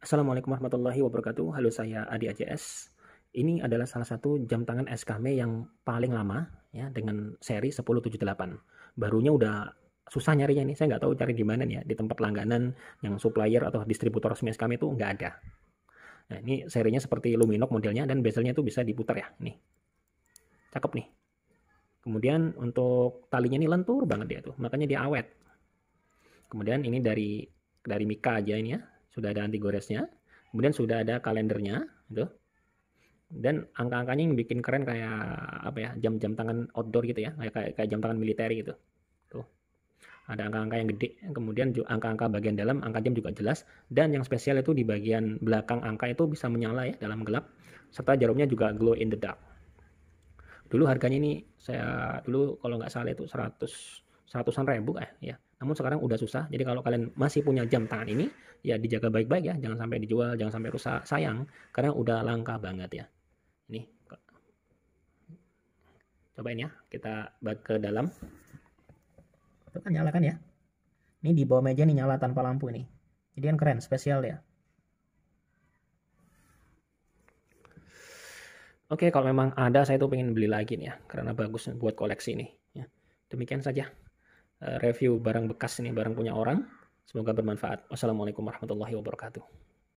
Assalamualaikum warahmatullahi wabarakatuh. Halo saya Adi AJS. Ini adalah salah satu jam tangan SKM yang paling lama ya dengan seri 1078. Barunya udah susah nyarinya nih. Saya nggak tahu cari di mana nih ya. Di tempat langganan yang supplier atau distributor resmi SKM itu nggak ada. Nah, ini serinya seperti Luminok modelnya dan bezelnya itu bisa diputar ya. Nih. Cakep nih. Kemudian untuk talinya ini lentur banget dia tuh. Makanya dia awet. Kemudian ini dari dari Mika aja ini ya sudah ada anti goresnya, kemudian sudah ada kalendernya, gitu. Dan angka-angkanya yang bikin keren kayak apa ya, jam-jam tangan outdoor gitu ya, kayak kayak, kayak jam tangan militer gitu. Tuh. Ada angka-angka yang gede, kemudian angka-angka bagian dalam, angka jam juga jelas, dan yang spesial itu di bagian belakang angka itu bisa menyala ya dalam gelap, serta jarumnya juga glow in the dark. Dulu harganya ini saya dulu kalau nggak salah itu 100 seratusan ribu eh ya, ya. Namun sekarang udah susah. Jadi kalau kalian masih punya jam tangan ini, ya dijaga baik-baik ya. Jangan sampai dijual, jangan sampai rusak. Sayang, karena udah langka banget ya. Ini. Cobain ya. Kita ke dalam. Itu kan nyalakan ya. Ini di bawah meja nih nyala tanpa lampu ini. Jadi yang keren, spesial ya. Oke, kalau memang ada saya tuh pengen beli lagi nih ya, karena bagus buat koleksi ini ya. Demikian saja. Eh, review barang bekas ini, barang punya orang. Semoga bermanfaat. Wassalamualaikum warahmatullahi wabarakatuh.